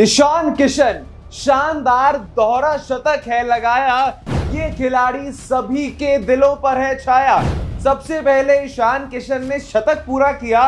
ईशान किशन शानदार दोहरा शतक है लगाया ये खिलाड़ी सभी के दिलों पर है छाया सबसे पहले ईशान किशन ने शतक पूरा किया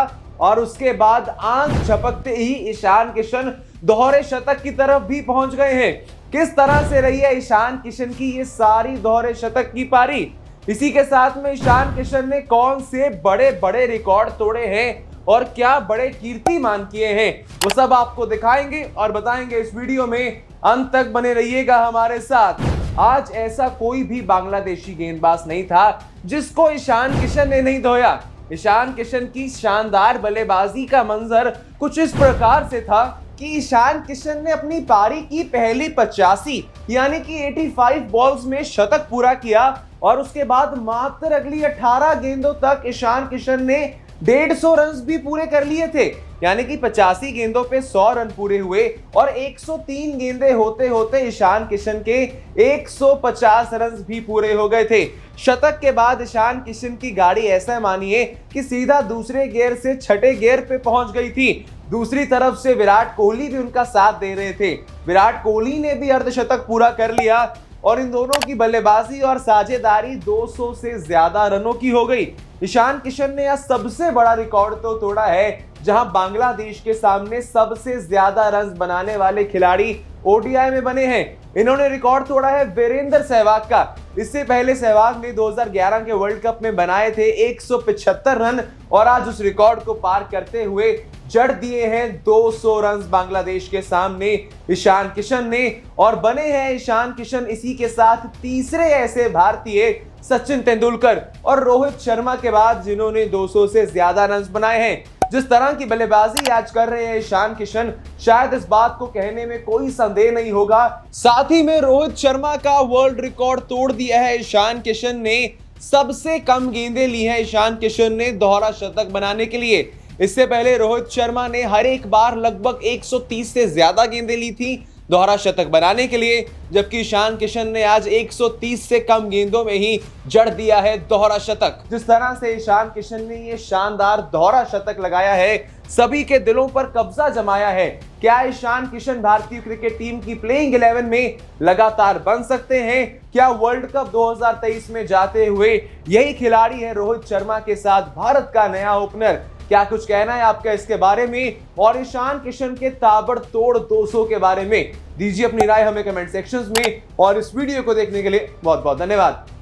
और उसके बाद आंख झपकते ही ईशान किशन दोहरे शतक की तरफ भी पहुंच गए हैं किस तरह से रही है ईशान किशन की ये सारी दोहरे शतक की पारी इसी के साथ में ईशान किशन ने कौन से बड़े बड़े रिकॉर्ड तोड़े हैं और क्या बड़े कीर्तिमान किए हैं वो सब आपको दिखाएंगे और बताएंगे इस वीडियो में अंत तक बने रहिएगा हमारे साथ आज ऐसा कोई भी बांग्लादेशी गेंदबाज नहीं था जिसको ईशान किशन ने नहीं धोया ईशान किशन की शानदार बल्लेबाजी का मंजर कुछ इस प्रकार से था कि ईशान किशन ने अपनी पारी की पहली पचासी यानी कि 85 बॉल्स में शतक पूरा किया और उसके बाद मात्र अगली 18 गेंदों तक ईशान किशन ने डेढ़ सौ रन भी पूरे कर लिए थे यानी कि पचासी गेंदों पे 100 रन पूरे हुए और 103 गेंदे होते होते ईशान किशन के 150 रन भी पूरे हो गए थे शतक के बाद ईशान किशन की गाड़ी ऐसा मानिए कि सीधा दूसरे गियर से छठे गियर पे पहुंच गई थी दूसरी तरफ से विराट कोहली भी उनका साथ दे रहे थे विराट कोहली ने भी अर्धशतक पूरा कर लिया और इन दोनों की बल्लेबाजी और साझेदारी 200 से ज्यादा रनों की हो गई ईशान किशन ने यह सबसे बड़ा रिकॉर्ड तो तोड़ा है जहां बांग्लादेश के सामने सबसे ज्यादा रन बनाने वाले खिलाड़ी ओडीआई में बने हैं इन्होंने रिकॉर्ड तोड़ा है वीरेंद्र सहवाग का इससे पहले सहवाग ने 2011 के वर्ल्ड कप में बनाए थे 175 रन और आज उस रिकॉर्ड को पार करते हुए जड़ दिए हैं 200 रन बांग्लादेश के सामने ईशान किशन ने और बने हैं ईशान किशन इसी के साथ तीसरे ऐसे भारतीय सचिन तेंदुलकर और रोहित शर्मा के बाद जिन्होंने 200 से ज्यादा रन बनाए हैं जिस तरह की बल्लेबाजी आज कर रहे हैं ईशान किशन शायद इस बात को कहने में कोई संदेह नहीं होगा साथ ही में रोहित शर्मा का वर्ल्ड रिकॉर्ड तोड़ दिया है ईशान किशन ने सबसे कम गेंदे ली है ईशान किशन ने दोहरा शतक बनाने के लिए इससे पहले रोहित शर्मा ने हर एक बार लगभग 130 से ज्यादा गेंदे ली थी दोहरा शतक बनाने के लिए जबकि ईशान किशन ने आज 130 से कम गेंदों में ही जड़ दिया है दोहरा शतक जिस तरह से ईशान किशन ने ये शानदार दोहरा शतक लगाया है सभी के दिलों पर कब्जा जमाया है क्या ईशान किशन भारतीय क्रिकेट टीम की प्लेइंग 11 में लगातार बन सकते हैं क्या वर्ल्ड कप 2023 में जाते हुए यही खिलाड़ी है रोहित शर्मा के साथ भारत का नया ओपनर क्या कुछ कहना है आपका इसके बारे में और ईशान किशन के ताबड़तोड़ 200 के बारे में दीजिए अपनी राय हमें कमेंट सेक्शन में और इस वीडियो को देखने के लिए बहुत बहुत धन्यवाद